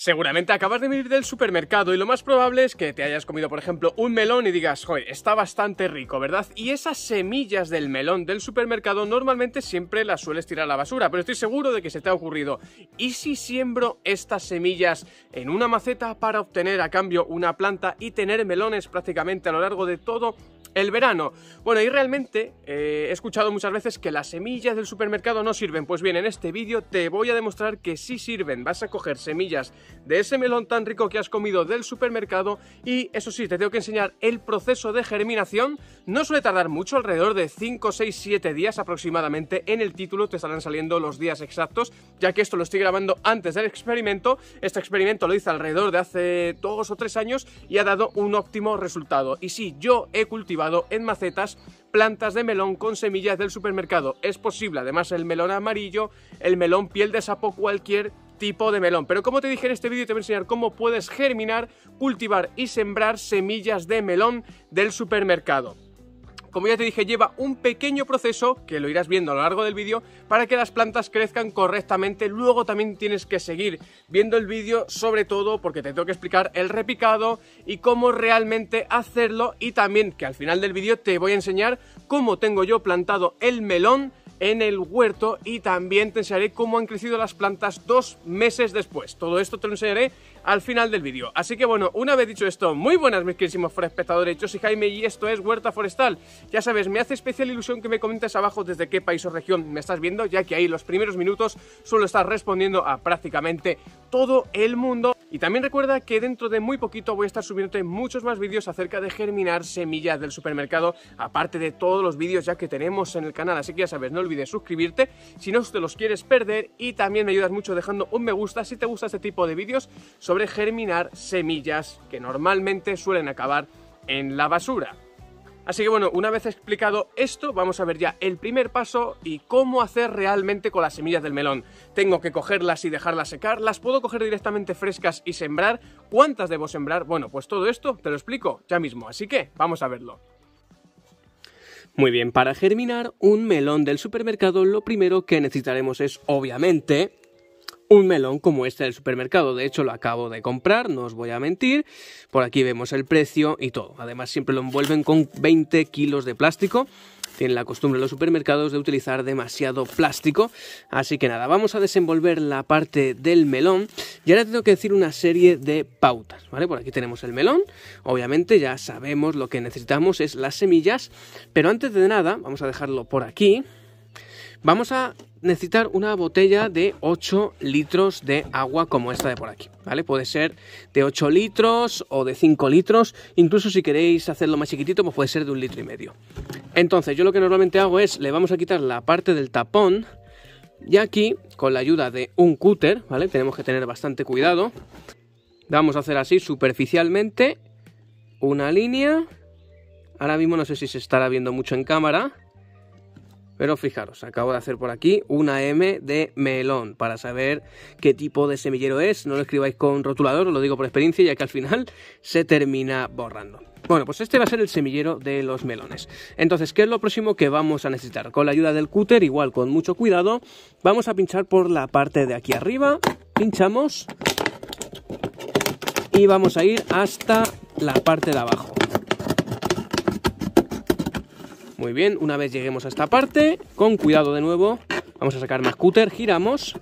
Seguramente acabas de venir del supermercado y lo más probable es que te hayas comido, por ejemplo, un melón y digas, joder, está bastante rico, ¿verdad? Y esas semillas del melón del supermercado normalmente siempre las sueles tirar a la basura, pero estoy seguro de que se te ha ocurrido. ¿Y si siembro estas semillas en una maceta para obtener a cambio una planta y tener melones prácticamente a lo largo de todo el verano. Bueno, y realmente eh, he escuchado muchas veces que las semillas del supermercado no sirven. Pues bien, en este vídeo te voy a demostrar que sí sirven. Vas a coger semillas de ese melón tan rico que has comido del supermercado y eso sí, te tengo que enseñar el proceso de germinación. No suele tardar mucho, alrededor de 5, 6, 7 días aproximadamente. En el título te estarán saliendo los días exactos, ya que esto lo estoy grabando antes del experimento. Este experimento lo hice alrededor de hace 2 o 3 años y ha dado un óptimo resultado. Y sí, yo he cultivado en macetas plantas de melón con semillas del supermercado. Es posible, además, el melón amarillo, el melón piel de sapo, cualquier tipo de melón. Pero como te dije en este vídeo, te voy a enseñar cómo puedes germinar, cultivar y sembrar semillas de melón del supermercado. Como ya te dije, lleva un pequeño proceso, que lo irás viendo a lo largo del vídeo, para que las plantas crezcan correctamente. Luego también tienes que seguir viendo el vídeo, sobre todo porque te tengo que explicar el repicado y cómo realmente hacerlo. Y también que al final del vídeo te voy a enseñar cómo tengo yo plantado el melón en el huerto y también te enseñaré cómo han crecido las plantas dos meses después. Todo esto te lo enseñaré al final del vídeo. Así que bueno, una vez dicho esto, muy buenas mis queridos espectadores. yo soy Jaime y esto es Huerta Forestal. Ya sabes, me hace especial ilusión que me comentes abajo desde qué país o región me estás viendo, ya que ahí los primeros minutos suelo estar respondiendo a prácticamente todo el mundo. Y también recuerda que dentro de muy poquito voy a estar subiendo muchos más vídeos acerca de germinar semillas del supermercado, aparte de todos los vídeos ya que tenemos en el canal, así que ya sabes, no olvides suscribirte si no te los quieres perder y también me ayudas mucho dejando un me gusta si te gusta este tipo de vídeos sobre germinar semillas que normalmente suelen acabar en la basura. Así que bueno, una vez explicado esto, vamos a ver ya el primer paso y cómo hacer realmente con las semillas del melón. Tengo que cogerlas y dejarlas secar, las puedo coger directamente frescas y sembrar, cuántas debo sembrar, bueno, pues todo esto te lo explico ya mismo, así que vamos a verlo. Muy bien, para germinar un melón del supermercado lo primero que necesitaremos es obviamente un melón como este del supermercado. De hecho, lo acabo de comprar, no os voy a mentir. Por aquí vemos el precio y todo. Además, siempre lo envuelven con 20 kilos de plástico. Tienen la costumbre los supermercados de utilizar demasiado plástico. Así que nada, vamos a desenvolver la parte del melón. Y ahora tengo que decir una serie de pautas, ¿vale? Por aquí tenemos el melón. Obviamente ya sabemos lo que necesitamos es las semillas. Pero antes de nada, vamos a dejarlo por aquí. Vamos a necesitar una botella de 8 litros de agua como esta de por aquí, ¿vale? Puede ser de 8 litros o de 5 litros, incluso si queréis hacerlo más chiquitito, pues puede ser de un litro y medio. Entonces, yo lo que normalmente hago es, le vamos a quitar la parte del tapón y aquí, con la ayuda de un cúter, ¿vale? Tenemos que tener bastante cuidado. Vamos a hacer así superficialmente una línea. Ahora mismo no sé si se estará viendo mucho en cámara pero fijaros, acabo de hacer por aquí una M de melón para saber qué tipo de semillero es. No lo escribáis con rotulador, lo digo por experiencia, ya que al final se termina borrando. Bueno, pues este va a ser el semillero de los melones. Entonces, ¿qué es lo próximo que vamos a necesitar? Con la ayuda del cúter, igual con mucho cuidado, vamos a pinchar por la parte de aquí arriba. Pinchamos. Y vamos a ir hasta la parte de abajo. Muy bien, una vez lleguemos a esta parte, con cuidado de nuevo, vamos a sacar más cúter, giramos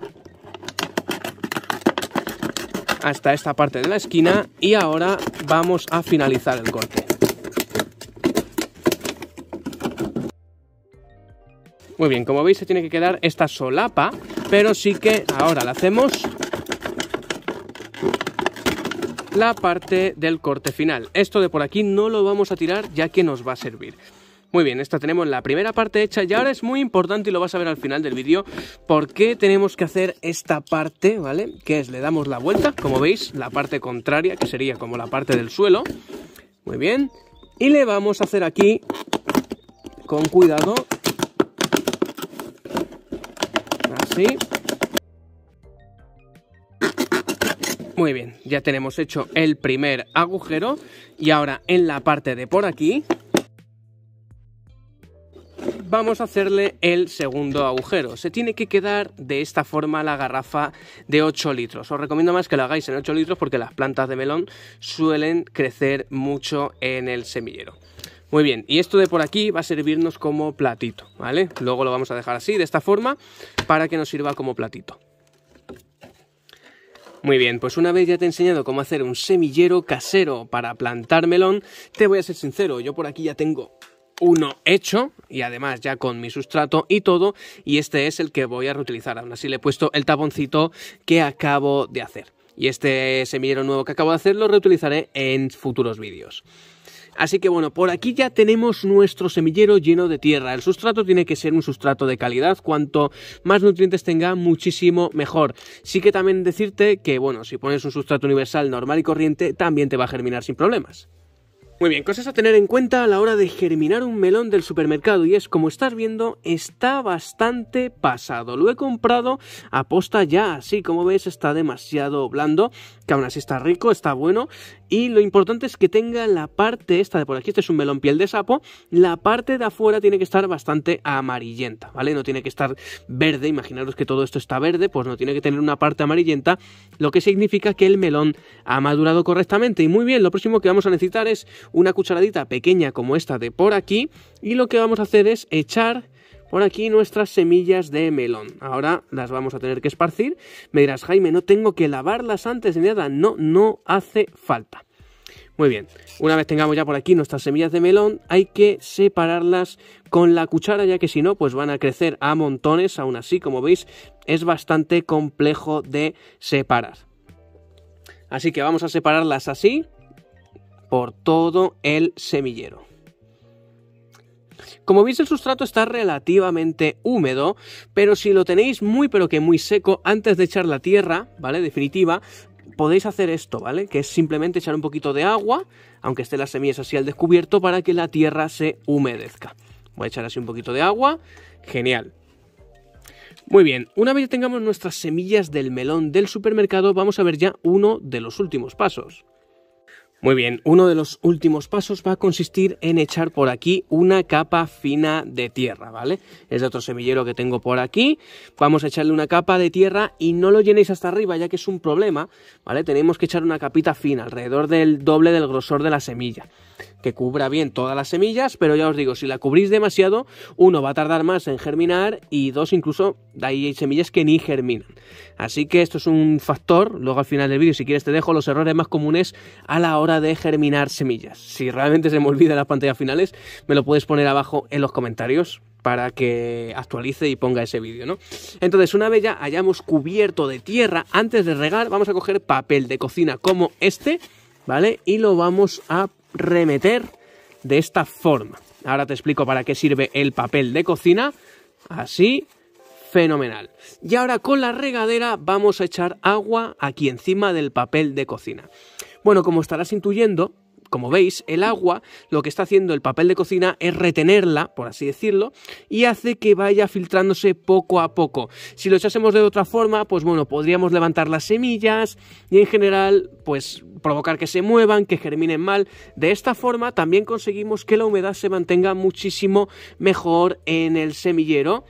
hasta esta parte de la esquina y ahora vamos a finalizar el corte. Muy bien, como veis se tiene que quedar esta solapa, pero sí que ahora la hacemos la parte del corte final. Esto de por aquí no lo vamos a tirar ya que nos va a servir. Muy bien, esta tenemos la primera parte hecha y ahora es muy importante y lo vas a ver al final del vídeo por qué tenemos que hacer esta parte, ¿vale? Que es, le damos la vuelta, como veis, la parte contraria, que sería como la parte del suelo. Muy bien. Y le vamos a hacer aquí, con cuidado, así. Muy bien, ya tenemos hecho el primer agujero y ahora en la parte de por aquí vamos a hacerle el segundo agujero. Se tiene que quedar de esta forma la garrafa de 8 litros. Os recomiendo más que lo hagáis en 8 litros porque las plantas de melón suelen crecer mucho en el semillero. Muy bien, y esto de por aquí va a servirnos como platito, ¿vale? Luego lo vamos a dejar así, de esta forma, para que nos sirva como platito. Muy bien, pues una vez ya te he enseñado cómo hacer un semillero casero para plantar melón, te voy a ser sincero, yo por aquí ya tengo uno hecho y además ya con mi sustrato y todo y este es el que voy a reutilizar aún así le he puesto el taboncito que acabo de hacer y este semillero nuevo que acabo de hacer lo reutilizaré en futuros vídeos Así que bueno, por aquí ya tenemos nuestro semillero lleno de tierra. El sustrato tiene que ser un sustrato de calidad. Cuanto más nutrientes tenga, muchísimo mejor. Sí que también decirte que, bueno, si pones un sustrato universal normal y corriente, también te va a germinar sin problemas. Muy bien, cosas a tener en cuenta a la hora de germinar un melón del supermercado y es como estás viendo está bastante pasado. Lo he comprado a posta ya, así como ves está demasiado blando, que aún así está rico, está bueno y lo importante es que tenga la parte esta de por aquí, este es un melón piel de sapo, la parte de afuera tiene que estar bastante amarillenta, ¿vale? No tiene que estar verde, imaginaros que todo esto está verde, pues no tiene que tener una parte amarillenta, lo que significa que el melón ha madurado correctamente. Y muy bien, lo próximo que vamos a necesitar es una cucharadita pequeña como esta de por aquí y lo que vamos a hacer es echar por aquí nuestras semillas de melón. Ahora las vamos a tener que esparcir. Me dirás, Jaime, no tengo que lavarlas antes de nada. No, no hace falta. Muy bien, una vez tengamos ya por aquí nuestras semillas de melón, hay que separarlas con la cuchara, ya que si no, pues van a crecer a montones. Aún así, como veis, es bastante complejo de separar. Así que vamos a separarlas así por todo el semillero. Como veis el sustrato está relativamente húmedo, pero si lo tenéis muy pero que muy seco antes de echar la tierra, ¿vale? Definitiva, podéis hacer esto, ¿vale? Que es simplemente echar un poquito de agua, aunque estén las semillas así al descubierto, para que la tierra se humedezca. Voy a echar así un poquito de agua. Genial. Muy bien, una vez tengamos nuestras semillas del melón del supermercado, vamos a ver ya uno de los últimos pasos. Muy bien, uno de los últimos pasos va a consistir en echar por aquí una capa fina de tierra, ¿vale? Es de otro semillero que tengo por aquí. Vamos a echarle una capa de tierra y no lo llenéis hasta arriba, ya que es un problema, ¿vale? Tenemos que echar una capita fina, alrededor del doble del grosor de la semilla que cubra bien todas las semillas, pero ya os digo, si la cubrís demasiado, uno va a tardar más en germinar y dos incluso ahí hay semillas que ni germinan. Así que esto es un factor, luego al final del vídeo si quieres te dejo los errores más comunes a la hora de germinar semillas. Si realmente se me olvida las pantallas finales, me lo puedes poner abajo en los comentarios para que actualice y ponga ese vídeo, ¿no? Entonces, una vez ya hayamos cubierto de tierra, antes de regar, vamos a coger papel de cocina como este, ¿vale? Y lo vamos a remeter de esta forma. Ahora te explico para qué sirve el papel de cocina. Así, fenomenal. Y ahora con la regadera vamos a echar agua aquí encima del papel de cocina. Bueno, como estarás intuyendo, como veis, el agua lo que está haciendo el papel de cocina es retenerla, por así decirlo, y hace que vaya filtrándose poco a poco. Si lo echásemos de otra forma, pues bueno, podríamos levantar las semillas y en general, pues provocar que se muevan, que germinen mal. De esta forma también conseguimos que la humedad se mantenga muchísimo mejor en el semillero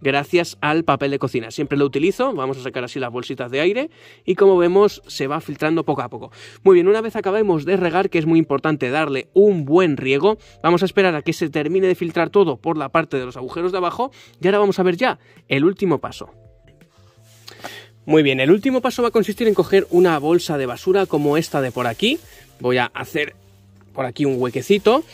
gracias al papel de cocina. Siempre lo utilizo, vamos a sacar así las bolsitas de aire y como vemos se va filtrando poco a poco. Muy bien, una vez acabemos de regar, que es muy importante darle un buen riego, vamos a esperar a que se termine de filtrar todo por la parte de los agujeros de abajo y ahora vamos a ver ya el último paso. Muy bien, el último paso va a consistir en coger una bolsa de basura como esta de por aquí. Voy a hacer por aquí un huequecito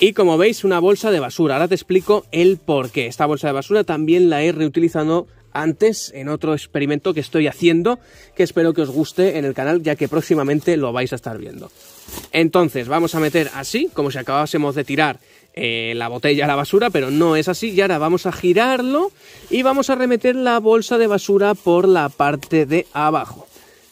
y como veis, una bolsa de basura. Ahora te explico el por qué. Esta bolsa de basura también la he reutilizado antes en otro experimento que estoy haciendo, que espero que os guste en el canal, ya que próximamente lo vais a estar viendo. Entonces, vamos a meter así, como si acabásemos de tirar eh, la botella a la basura, pero no es así. Y ahora vamos a girarlo y vamos a remeter la bolsa de basura por la parte de abajo.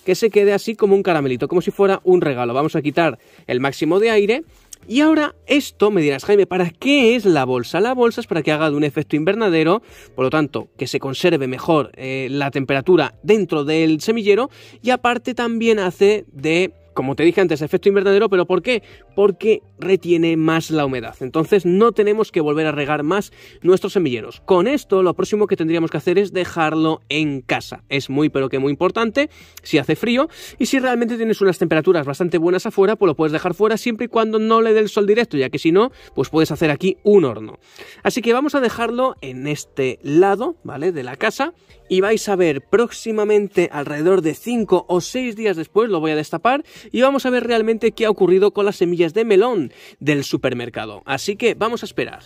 Que se quede así como un caramelito, como si fuera un regalo. Vamos a quitar el máximo de aire y ahora esto me dirás, Jaime, ¿para qué es la bolsa? La bolsa es para que haga de un efecto invernadero, por lo tanto, que se conserve mejor eh, la temperatura dentro del semillero y aparte también hace de como te dije antes, efecto invernadero, pero ¿por qué? Porque retiene más la humedad. Entonces no tenemos que volver a regar más nuestros semilleros. Con esto, lo próximo que tendríamos que hacer es dejarlo en casa. Es muy, pero que muy importante si hace frío y si realmente tienes unas temperaturas bastante buenas afuera, pues lo puedes dejar fuera siempre y cuando no le dé el sol directo, ya que si no, pues puedes hacer aquí un horno. Así que vamos a dejarlo en este lado, ¿vale? De la casa y vais a ver próximamente alrededor de 5 o 6 días después, lo voy a destapar y vamos a ver realmente qué ha ocurrido con las semillas de melón del supermercado. Así que vamos a esperar.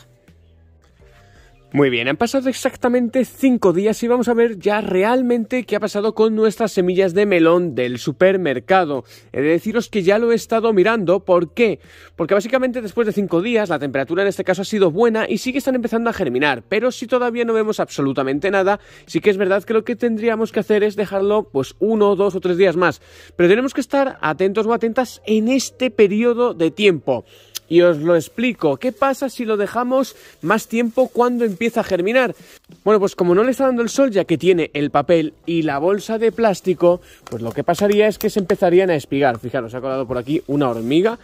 Muy bien, han pasado exactamente 5 días y vamos a ver ya realmente qué ha pasado con nuestras semillas de melón del supermercado. He de deciros que ya lo he estado mirando, ¿por qué? Porque básicamente después de 5 días la temperatura en este caso ha sido buena y sí que están empezando a germinar, pero si todavía no vemos absolutamente nada, sí que es verdad que lo que tendríamos que hacer es dejarlo pues uno, dos o tres días más. Pero tenemos que estar atentos o atentas en este periodo de tiempo. Y os lo explico. ¿Qué pasa si lo dejamos más tiempo cuando empieza a germinar? Bueno, pues como no le está dando el sol ya que tiene el papel y la bolsa de plástico, pues lo que pasaría es que se empezarían a espigar. Fijaros, ha colado por aquí una hormiga.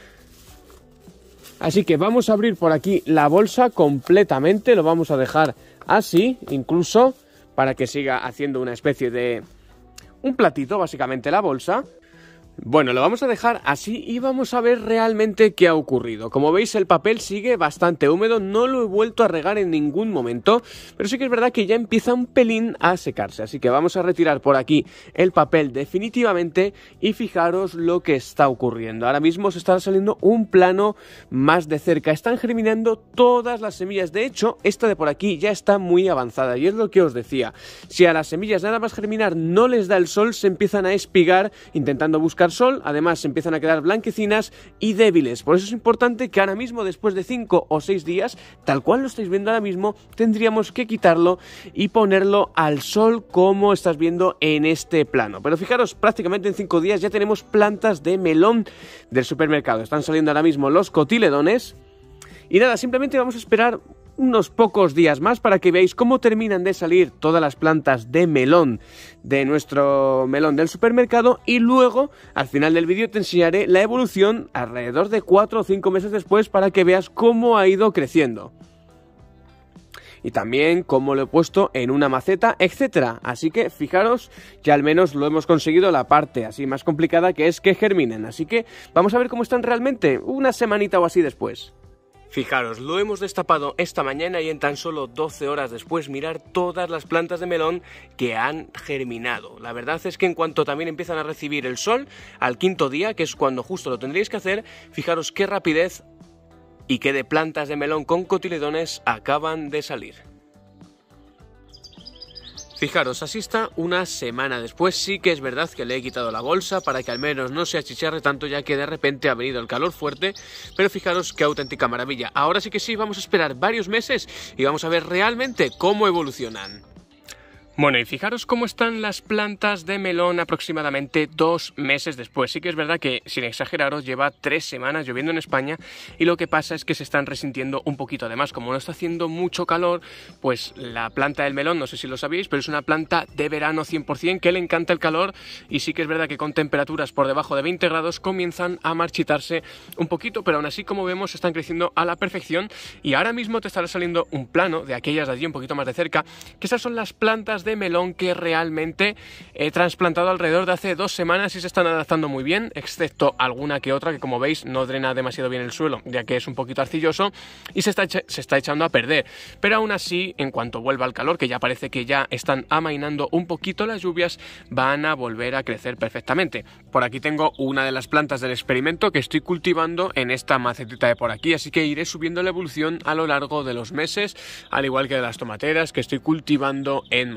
Así que vamos a abrir por aquí la bolsa completamente, lo vamos a dejar así, incluso, para que siga haciendo una especie de... un platito, básicamente la bolsa. Bueno, lo vamos a dejar así y vamos a ver realmente qué ha ocurrido. Como veis, el papel sigue bastante húmedo, no lo he vuelto a regar en ningún momento, pero sí que es verdad que ya empieza un pelín a secarse, así que vamos a retirar por aquí el papel definitivamente y fijaros lo que está ocurriendo. Ahora mismo se está saliendo un plano más de cerca, están germinando todas las semillas, de hecho, esta de por aquí ya está muy avanzada y es lo que os decía. Si a las semillas nada más germinar no les da el sol, se empiezan a espigar intentando buscar sol, además se empiezan a quedar blanquecinas y débiles. Por eso es importante que ahora mismo, después de 5 o 6 días, tal cual lo estáis viendo ahora mismo, tendríamos que quitarlo y ponerlo al sol como estás viendo en este plano. Pero fijaros, prácticamente en 5 días ya tenemos plantas de melón del supermercado. Están saliendo ahora mismo los cotiledones. Y nada, simplemente vamos a esperar unos pocos días más para que veáis cómo terminan de salir todas las plantas de melón de nuestro melón del supermercado y luego al final del vídeo te enseñaré la evolución alrededor de 4 o 5 meses después para que veas cómo ha ido creciendo y también cómo lo he puesto en una maceta, etcétera. Así que fijaros, que al menos lo hemos conseguido la parte así más complicada que es que germinen. Así que vamos a ver cómo están realmente una semanita o así después. Fijaros, lo hemos destapado esta mañana y en tan solo 12 horas después mirar todas las plantas de melón que han germinado. La verdad es que en cuanto también empiezan a recibir el sol, al quinto día, que es cuando justo lo tendréis que hacer, fijaros qué rapidez y qué de plantas de melón con cotiledones acaban de salir. Fijaros, así está una semana después. Sí que es verdad que le he quitado la bolsa para que al menos no se achicharre tanto ya que de repente ha venido el calor fuerte. Pero fijaros qué auténtica maravilla. Ahora sí que sí, vamos a esperar varios meses y vamos a ver realmente cómo evolucionan. Bueno, y fijaros cómo están las plantas de melón aproximadamente dos meses después. Sí que es verdad que, sin exageraros, lleva tres semanas lloviendo en España y lo que pasa es que se están resintiendo un poquito. Además, como no está haciendo mucho calor, pues la planta del melón, no sé si lo sabéis, pero es una planta de verano 100% que le encanta el calor y sí que es verdad que con temperaturas por debajo de 20 grados comienzan a marchitarse un poquito, pero aún así, como vemos, están creciendo a la perfección y ahora mismo te estará saliendo un plano de aquellas de allí un poquito más de cerca, que esas son las plantas de este melón que realmente he trasplantado alrededor de hace dos semanas y se están adaptando muy bien, excepto alguna que otra que como veis no drena demasiado bien el suelo, ya que es un poquito arcilloso y se está, se está echando a perder. Pero aún así, en cuanto vuelva el calor, que ya parece que ya están amainando un poquito las lluvias, van a volver a crecer perfectamente. Por aquí tengo una de las plantas del experimento que estoy cultivando en esta macetita de por aquí, así que iré subiendo la evolución a lo largo de los meses, al igual que de las tomateras que estoy cultivando en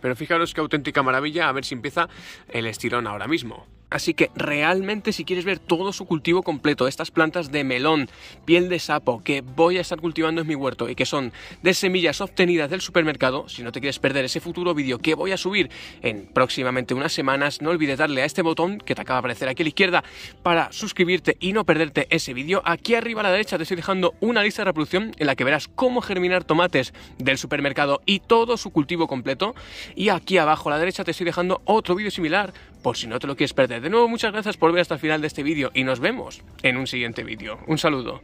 pero fijaros qué auténtica maravilla, a ver si empieza el estirón ahora mismo. Así que realmente si quieres ver todo su cultivo completo, estas plantas de melón, piel de sapo que voy a estar cultivando en mi huerto y que son de semillas obtenidas del supermercado, si no te quieres perder ese futuro vídeo que voy a subir en próximamente unas semanas, no olvides darle a este botón que te acaba de aparecer aquí a la izquierda para suscribirte y no perderte ese vídeo. Aquí arriba a la derecha te estoy dejando una lista de reproducción en la que verás cómo germinar tomates del supermercado y todo su cultivo completo. Y aquí abajo a la derecha te estoy dejando otro vídeo similar por si no te lo quieres perder. De nuevo, muchas gracias por ver hasta el final de este vídeo y nos vemos en un siguiente vídeo. Un saludo.